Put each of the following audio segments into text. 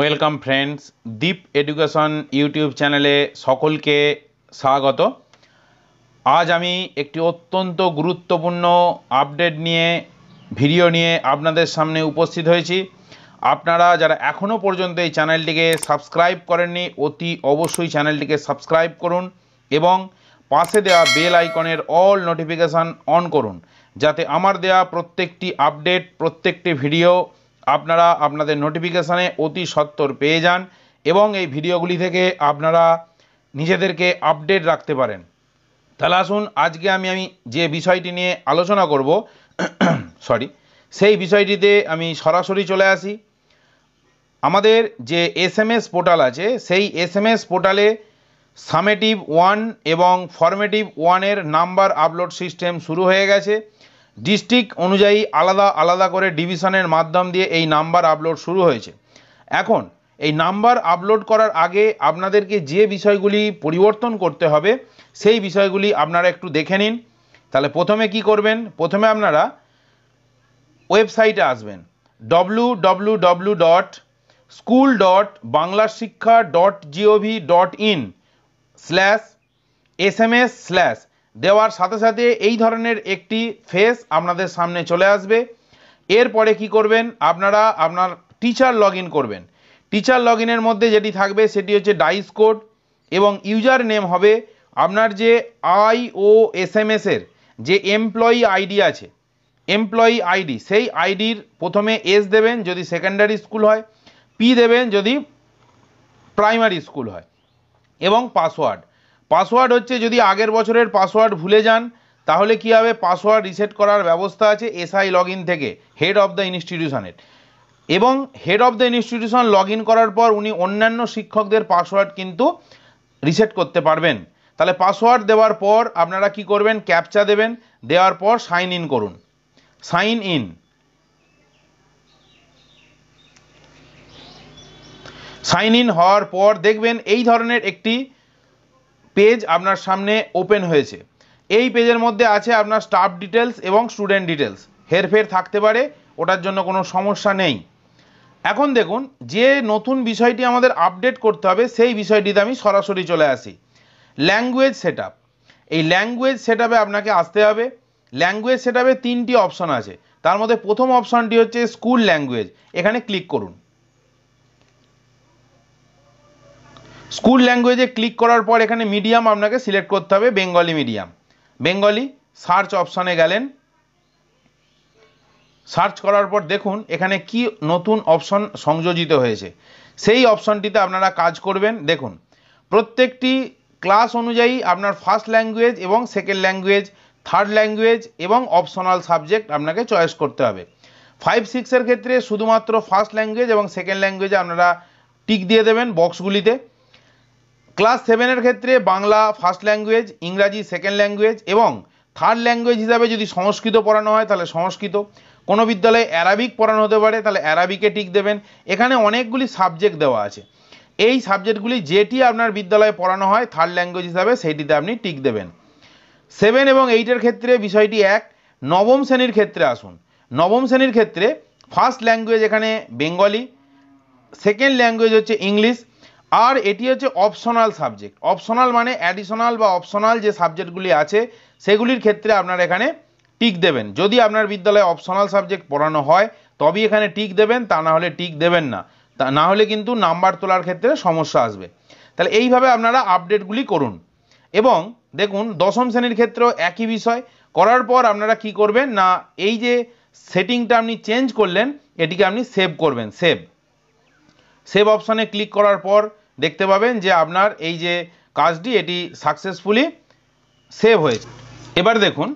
welcome friends Deep education YouTube চ্যানেলে সকলকে স্বাগত আজ আমি একটি অত্যন্ত গুরুত্বপূর্ণ আপডেট নিয়ে ভিডিও নিয়ে আপনাদের সামনে উপস্থিত হয়েছি আপনারা যারা এখনও পর্যন্ত এই চ্যানেলটিকে সাবস্ক্রাইব করেননি অতি অবশ্যই চ্যানেলটিকে সাবস্ক্রাইব করুন এবং পাশে দেওয়া বেল আইকনের অল নোটিফিকেশান অন করুন যাতে আমার দেয়া প্রত্যেকটি আপডেট প্রত্যেকটি ভিডিও আপনারা আপনাদের নোটিফিকেশানে অতি সত্বর পেয়ে যান এবং এই ভিডিওগুলি থেকে আপনারা নিজেদেরকে আপডেট রাখতে পারেন তাহলে আসুন আজকে আমি আমি যে বিষয়টি নিয়ে আলোচনা করব সরি সেই বিষয়টিতে আমি সরাসরি চলে আসি আমাদের যে এস এম এস পোর্টাল আছে সেই এস এম এস পোর্টালে সামেটিভ ওয়ান এবং ফর্মেটিভ ওয়ানের নাম্বার আপলোড সিস্টেম শুরু হয়ে গেছে ডিস্ট্রিক্ট অনুযায়ী আলাদা আলাদা করে ডিভিশনের মাধ্যম দিয়ে এই নাম্বার আপলোড শুরু হয়েছে এখন এই নাম্বার আপলোড করার আগে আপনাদেরকে যে বিষয়গুলি পরিবর্তন করতে হবে সেই বিষয়গুলি আপনারা একটু দেখে নিন তাহলে প্রথমে কি করবেন প্রথমে আপনারা ওয়েবসাইটে আসবেন W W W dot school dot Bangla Shiksha dot G O V dot in slash S M S slash দেওয়ার সাথে সাথে এই ধরনের একটি ফেস আপনাদের সামনে চলে আসবে এরপরে কি করবেন আপনারা আপনার টিচার লগ করবেন টিচার লগ মধ্যে যেটি থাকবে সেটি হচ্ছে ডাইস কোড এবং ইউজার নেম হবে আপনার যে আই ও এস এম এসের যে এমপ্লয়ি আইডি আছে এমপ্লয়ি আইডি সেই আইডির প্রথমে এস দেবেন যদি সেকেন্ডারি স্কুল হয় পি দেবেন যদি প্রাইমারি স্কুল হয় এবং পাসওয়ার্ড পাসওয়ার্ড হচ্ছে যদি আগের বছরের পাসওয়ার্ড ভুলে যান তাহলে কী হবে পাসওয়ার্ড রিসেট করার ব্যবস্থা আছে এসআই লগ থেকে হেড অফ দ্য ইনস্টিটিউশনের এবং head of the institution log করার পর উনি অন্যান্য শিক্ষকদের পাসওয়ার্ড কিন্তু রিসেট করতে পারবেন তাহলে পাসওয়ার্ড দেওয়ার পর আপনারা কি করবেন ক্যাপচা দেবেন দেওয়ার পর সাইন ইন করুন সাইন ইন সাইন ইন হওয়ার পর দেখবেন এই ধরনের একটি পেজ আপনার সামনে ওপেন হয়েছে এই পেজের মধ্যে আছে আপনার স্টাফ ডিটেলস এবং স্টুডেন্ট ডিটেলস হেরফের থাকতে পারে ওটার জন্য কোনো সমস্যা নেই এখন দেখুন যে নতুন বিষয়টি আমাদের আপডেট করতে হবে সেই বিষয়টিতে আমি সরাসরি চলে আসি ল্যাঙ্গুয়েজ সেট এই ল্যাঙ্গুয়েজ সেট আপনাকে আসতে হবে ল্যাঙ্গুয়েজ সেট তিনটি অপশন আছে তার মধ্যে প্রথম অপশানটি হচ্ছে স্কুল ল্যাঙ্গুয়েজ এখানে ক্লিক করুন স্কুল ল্যাঙ্গুয়েজে ক্লিক করার পর এখানে মিডিয়াম আপনাকে সিলেক্ট করতে হবে বেঙ্গলি মিডিয়াম বেঙ্গলি সার্চ অপশানে গেলেন সার্চ করার পর দেখুন এখানে কি নতুন অপশন সংযোজিত হয়েছে সেই অপশনটিতে আপনারা কাজ করবেন দেখুন প্রত্যেকটি ক্লাস অনুযায়ী আপনার ফার্স্ট ল্যাঙ্গুয়েজ এবং সেকেন্ড ল্যাঙ্গুয়েজ থার্ড ল্যাঙ্গুয়েজ এবং অপশনাল সাবজেক্ট আপনাকে চয়েস করতে হবে ফাইভ সিক্সের ক্ষেত্রে শুধুমাত্র ফার্স্ট ল্যাঙ্গুয়েজ এবং সেকেন্ড ল্যাঙ্গুয়েজে আপনারা টিক দিয়ে দেবেন বক্সগুলিতে ক্লাস সেভেনের ক্ষেত্রে Bangla first language Ingraji second language এবং থার্ড ল্যাঙ্গুয়েজ হিসাবে যদি সংস্কৃত পড়ানো হয় তাহলে সংস্কৃত কোনো বিদ্যালয়ে অ্যারাবিক পড়ানো হতে পারে তাহলে অ্যারাবিকে টিক দেবেন এখানে অনেকগুলি সাবজেক্ট দেওয়া আছে এই সাবজেক্টগুলি যেটি আপনার বিদ্যালয়ে পড়ানো হয় থার্ড ল্যাঙ্গুয়েজ হিসাবে সেইটিতে আপনি টিক দেবেন সেভেন এবং এইটের ক্ষেত্রে বিষয়টি এক নবম শ্রেণীর ক্ষেত্রে আসুন নবম শ্রেণীর ক্ষেত্রে ফার্স্ট ল্যাঙ্গুয়েজ এখানে বেঙ্গলি সেকেন্ড ল্যাঙ্গুয়েজ হচ্ছে ইংলিশ আর এটি হচ্ছে অপশনাল সাবজেক্ট অপশনাল মানে অ্যাডিশনাল বা অপশনাল যে সাবজেক্টগুলি আছে সেগুলির ক্ষেত্রে আপনার এখানে টিক দেবেন যদি আপনার বিদ্যালয়ে অপশনাল সাবজেক্ট পড়ানো হয় তবেই এখানে টিক দেবেন তা না হলে টিক দেবেন না তা না হলে কিন্তু নাম্বার তোলার ক্ষেত্রে সমস্যা আসবে তাহলে এইভাবে আপনারা আপডেটগুলি করুন এবং দেখুন দশম শ্রেণীর ক্ষেত্রেও একই বিষয় করার পর আপনারা কি করবেন না এই যে সেটিংটা আপনি চেঞ্জ করলেন এটিকে আপনি সেভ করবেন সেভ সেভ অপশানে ক্লিক করার পর দেখতে পাবেন যে আপনার এই যে কাজটি এটি সাকসেসফুলি সেভ হয়েছে এবার দেখুন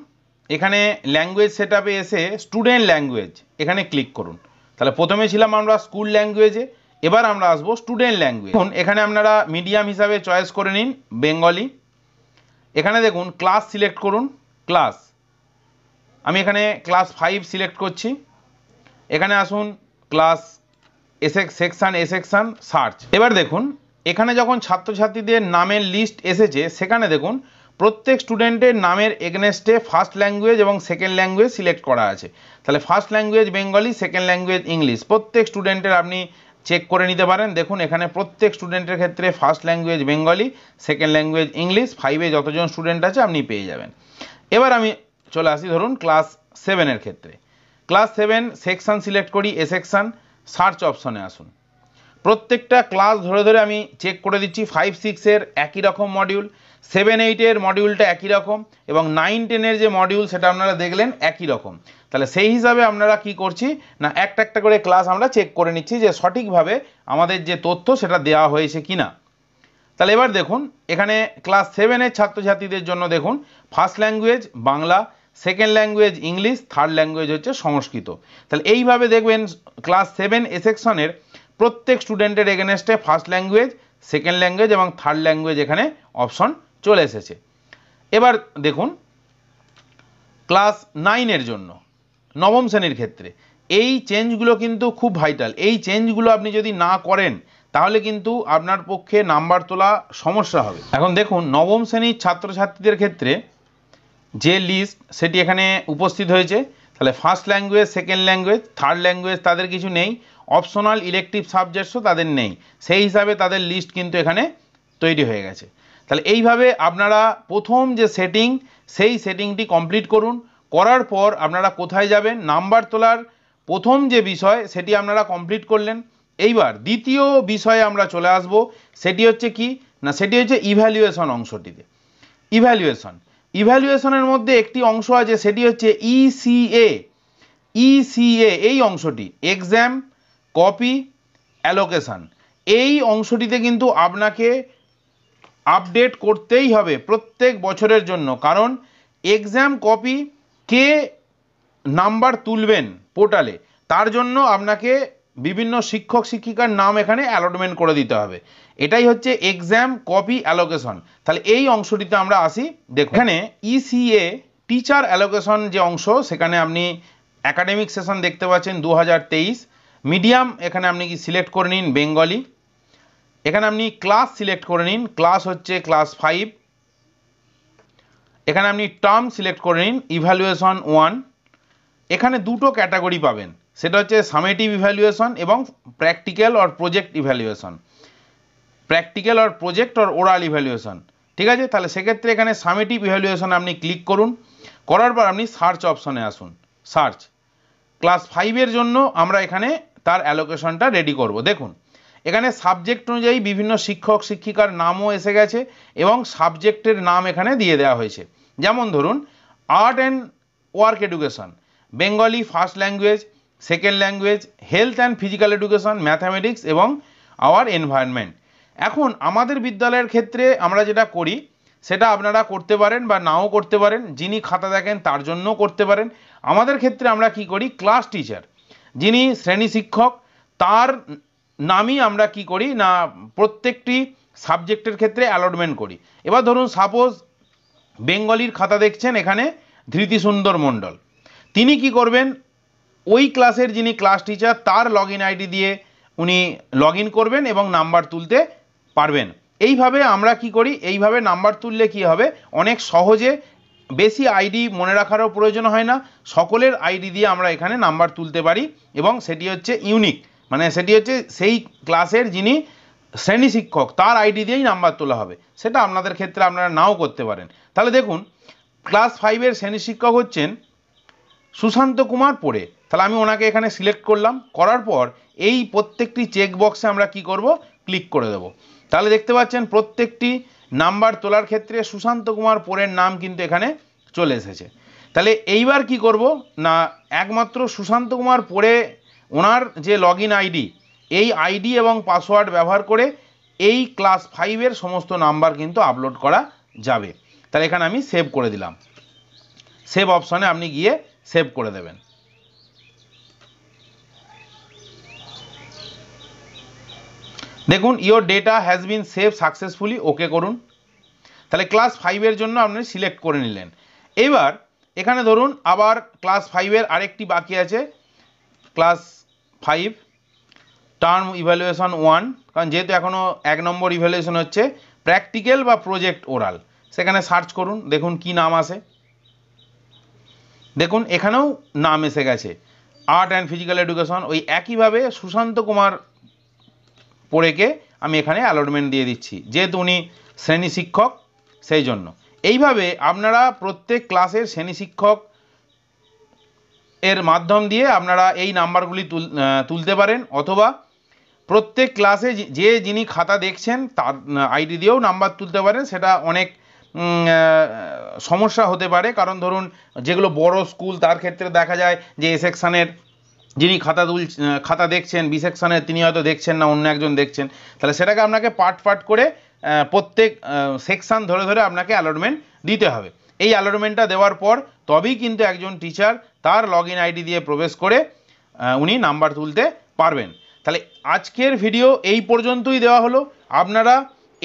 এখানে ল্যাঙ্গুয়েজ সেট এসে স্টুডেন্ট ল্যাঙ্গুয়েজ এখানে ক্লিক করুন তাহলে প্রথমে ছিলাম আমরা স্কুল ল্যাঙ্গুয়েজে এবার আমরা আসবো স্টুডেন্ট ল্যাঙ্গুয়েজ দেখুন এখানে আপনারা মিডিয়াম হিসাবে চয়েস করে নিন বেঙ্গলি এখানে দেখুন ক্লাস সিলেক্ট করুন ক্লাস আমি এখানে ক্লাস ফাইভ সিলেক্ট করছি এখানে আসুন ক্লাস এসেক সেকশান এ সেকশান সার্চ এবার দেখুন এখানে যখন ছাত্রছাত্রীদের নামের লিস্ট এসেছে সেখানে দেখুন প্রত্যেক স্টুডেন্টের নামের এগনেস্টে ফার্স্ট ল্যাঙ্গুয়েজ এবং সেকেন্ড ল্যাঙ্গুয়েজ সিলেক্ট করা আছে তাহলে first language Bengali second language English প্রত্যেক স্টুডেন্টের আপনি চেক করে নিতে পারেন দেখুন এখানে প্রত্যেক স্টুডেন্টের ক্ষেত্রে first language Bengali second language English ফাইভে যতজন স্টুডেন্ট আছে আপনি পেয়ে যাবেন এবার আমি চলে আসি ধরুন ক্লাস সেভেনের ক্ষেত্রে ক্লাস সেভেন সেকশান সিলেক্ট করি এ সেকশান সার্চ অপশনে আসুন প্রত্যেকটা ক্লাস ধরে ধরে আমি চেক করে দিচ্ছি ফাইভ সিক্সের একই রকম মডিউল সেভেন এইটের মডিউলটা একই রকম এবং নাইন টেনের যে মডিউল সেটা আপনারা দেখলেন একই রকম তাহলে সেই হিসাবে আপনারা কি করছি না একটা একটা করে ক্লাস আমরা চেক করে নিচ্ছি যে সঠিকভাবে আমাদের যে তথ্য সেটা দেওয়া হয়েছে কি না তাহলে এবার দেখুন এখানে ক্লাস সেভেনের ছাত্রছাত্রীদের জন্য দেখুন first language Bangla second language English third language হচ্ছে সংস্কৃত তাহলে এইভাবে দেখবেন ক্লাস সেভেন এ সেকশনের প্রত্যেক স্টুডেন্টের এগেনেস্টে ফার্স্ট ল্যাঙ্গুয়েজ সেকেন্ড ল্যাঙ্গুয়েজ এবং থার্ড ল্যাঙ্গুয়েজ এখানে অপশন চলে এসেছে এবার দেখুন ক্লাস নাইনের জন্য নবম শ্রেণীর ক্ষেত্রে এই চেঞ্জগুলো কিন্তু খুব ভাইটাল এই চেঞ্জগুলো আপনি যদি না করেন তাহলে কিন্তু আপনার পক্ষে নাম্বার তোলা সমস্যা হবে এখন দেখুন নবম শ্রেণীর ছাত্রছাত্রীদের ক্ষেত্রে যে লিস্ট সেটি এখানে উপস্থিত হয়েছে তাহলে first language second language third language তাদের কিছু নেই অপশনাল ইলেকটিভ সাবজেক্টসও তাদের নেই সেই হিসাবে তাদের লিস্ট কিন্তু এখানে তৈরি হয়ে গেছে তাহলে এইভাবে আপনারা প্রথম যে সেটিং সেই সেটিংটি কমপ্লিট করুন করার পর আপনারা কোথায় যাবেন নাম্বার তোলার প্রথম যে বিষয় সেটি আপনারা কমপ্লিট করলেন এইবার দ্বিতীয় বিষয়ে আমরা চলে আসব সেটি হচ্ছে কি না সেটি হচ্ছে ইভ্যালুয়েশন অংশটিতে ইভ্যালুয়েশন ইভ্যালুয়েশনের মধ্যে একটি অংশ আছে সেটি হচ্ছে ইসিএ e ইসিএ e এই অংশটি এক্সাম কপি অ্যালোকেশান এই অংশটিতে কিন্তু আপনাকে আপডেট করতেই হবে প্রত্যেক বছরের জন্য কারণ এক্সাম কপি কে নাম্বার তুলবেন পোর্টালে তার জন্য আপনাকে বিভিন্ন শিক্ষক শিক্ষিকার নাম এখানে অ্যালটমেন্ট করে দিতে হবে এটাই হচ্ছে এক্সাম কপি অ্যালোকেশন তাহলে এই অংশটিতে আমরা আসি দেখুন এখানে ইসিএ টিচার অ্যালোকেশন যে অংশ সেখানে আপনি অ্যাকাডেমিক সেশন দেখতে পাচ্ছেন দু হাজার মিডিয়াম এখানে আপনি কি সিলেক্ট করে নিন বেঙ্গলি এখানে আপনি ক্লাস সিলেক্ট করে নিন ক্লাস হচ্ছে ক্লাস ফাইভ এখানে আপনি টার্ম সিলেক্ট করে নিন ইভ্যালুয়েশন ওয়ান এখানে দুটো ক্যাটাগরি পাবেন সেটা হচ্ছে সামেটিভ ইভ্যালুয়েশন এবং practical or project evaluation practical or project or oral evaluation ঠিক আছে তাহলে সেক্ষেত্রে এখানে সামেটিভ ইভ্যালুয়েশন আপনি ক্লিক করুন করার পর আপনি সার্চ অপশনে আসুন সার্চ ক্লাস ফাইভের জন্য আমরা এখানে তার অ্যালোকেশনটা রেডি করব দেখুন এখানে সাবজেক্ট অনুযায়ী বিভিন্ন শিক্ষক শিক্ষিকার নামও এসে গেছে এবং সাবজেক্টের নাম এখানে দিয়ে দেওয়া হয়েছে যেমন ধরুন art and work education Bengali first language second language health and physical education mathematics এবং আওয়ার এনভায়রনমেন্ট এখন আমাদের বিদ্যালয়ের ক্ষেত্রে আমরা যেটা করি সেটা আপনারা করতে পারেন বা নাও করতে পারেন যিনি খাতা দেখেন তার জন্যও করতে পারেন আমাদের ক্ষেত্রে আমরা কি করি ক্লাস টিচার যিনি শ্রেণী শিক্ষক তার নামই আমরা কি করি না প্রত্যেকটি সাবজেক্টের ক্ষেত্রে অ্যালটমেন্ট করি এবার ধরুন সাপোজ বেঙ্গলির খাতা দেখছেন এখানে ধৃতি সুন্দর মণ্ডল তিনি কি করবেন ওই ক্লাসের যিনি ক্লাস টিচার তার লগ আইডি দিয়ে উনি লগ করবেন এবং নাম্বার তুলতে পারবেন এইভাবে আমরা কি করি এইভাবে নাম্বার তুললে কি হবে অনেক সহজে বেশি আইডি মনে রাখারও প্রয়োজন হয় না সকলের আইডি দিয়ে আমরা এখানে নাম্বার তুলতে পারি এবং সেটি হচ্ছে ইউনিক মানে সেটি হচ্ছে সেই ক্লাসের যিনি শ্রেণী শিক্ষক তার আইডি দিয়েই নাম্বার তোলা হবে সেটা আপনাদের ক্ষেত্রে আপনারা নাও করতে পারেন তাহলে দেখুন ক্লাস ফাইভের শ্রেণী শিক্ষক হচ্ছেন সুশান্ত কুমার পড়ে তাহলে আমি ওনাকে এখানে সিলেক্ট করলাম করার পর এই প্রত্যেকটি চেক বক্সে আমরা কি করব ক্লিক করে দেব তাহলে দেখতে পাচ্ছেন প্রত্যেকটি নাম্বার তোলার ক্ষেত্রে সুশান্ত কুমার পোরের নাম কিন্তু এখানে চলে এসেছে তাহলে এইবার কি করব না একমাত্র সুশান্ত কুমার পোরে ওনার যে লগ আইডি এই আইডি এবং পাসওয়ার্ড ব্যবহার করে এই ক্লাস ফাইভের সমস্ত নাম্বার কিন্তু আপলোড করা যাবে তাহলে এখানে আমি সেভ করে দিলাম সেভ অপশানে আপনি গিয়ে সেভ করে দেবেন দেখুন your data has been save successfully okay করুন তাহলে ক্লাস ফাইভের জন্য আপনি সিলেক্ট করে নিলেন এবার এখানে ধরুন আবার ক্লাস ফাইভের আরেকটি বাকি আছে class five term evaluation one কারণ যেহেতু এখনও এক নম্বর ইভ্যালুয়েশন হচ্ছে প্র্যাকটিক্যাল বা প্রজেক্ট ওরাল সেখানে সার্চ করুন দেখুন কি নাম আসে দেখুন এখানেও নাম এসে গেছে আর্ট অ্যান্ড ফিজিক্যাল এডুকেশন ওই একইভাবে সুশান্ত কুমার পড়েকে আমি এখানে অ্যালটমেন্ট দিয়ে দিচ্ছি যেহেতু উনি শ্রেণী শিক্ষক সেই জন্য এইভাবে আপনারা প্রত্যেক ক্লাসের শ্রেণী শিক্ষক এর মাধ্যম দিয়ে আপনারা এই নাম্বারগুলি তুলতে পারেন অথবা প্রত্যেক ক্লাসে যে যিনি খাতা দেখছেন তার আইডি দিয়েও নাম্বার তুলতে পারেন সেটা অনেক সমস্যা হতে পারে কারণ ধরুন যেগুলো বড় স্কুল তার ক্ষেত্রে দেখা যায় যে এ সেকশানের যিনি খাতা তুল খাতা দেখছেন বিসেকশনের তিনি হয়তো দেখছেন না অন্য একজন দেখছেন তাহলে সেটাকে আপনাকে পার্ট পার্ট করে প্রত্যেক সেকশান ধরে ধরে আপনাকে অ্যালটমেন্ট দিতে হবে এই অ্যালটমেন্টটা দেওয়ার পর তবেই কিন্তু একজন টিচার তার লগ আইডি দিয়ে প্রবেশ করে উনি নাম্বার তুলতে পারবেন তাহলে আজকের ভিডিও এই পর্যন্তই দেওয়া হলো আপনারা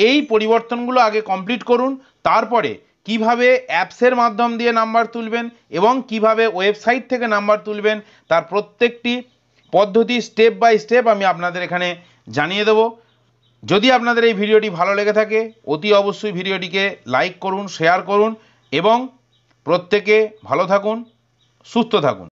এই পরিবর্তনগুলো আগে কমপ্লিট করুন তারপরে কিভাবে অ্যাপসের মাধ্যম দিয়ে নাম্বার তুলবেন এবং কিভাবে ওয়েবসাইট থেকে নাম্বার তুলবেন তার প্রত্যেকটি পদ্ধতি স্টেপ বাই স্টেপ আমি আপনাদের এখানে জানিয়ে দেবো যদি আপনাদের এই ভিডিওটি ভালো লেগে থাকে অতি অবশ্যই ভিডিওটিকে লাইক করুন শেয়ার করুন এবং প্রত্যেকে ভালো থাকুন সুস্থ থাকুন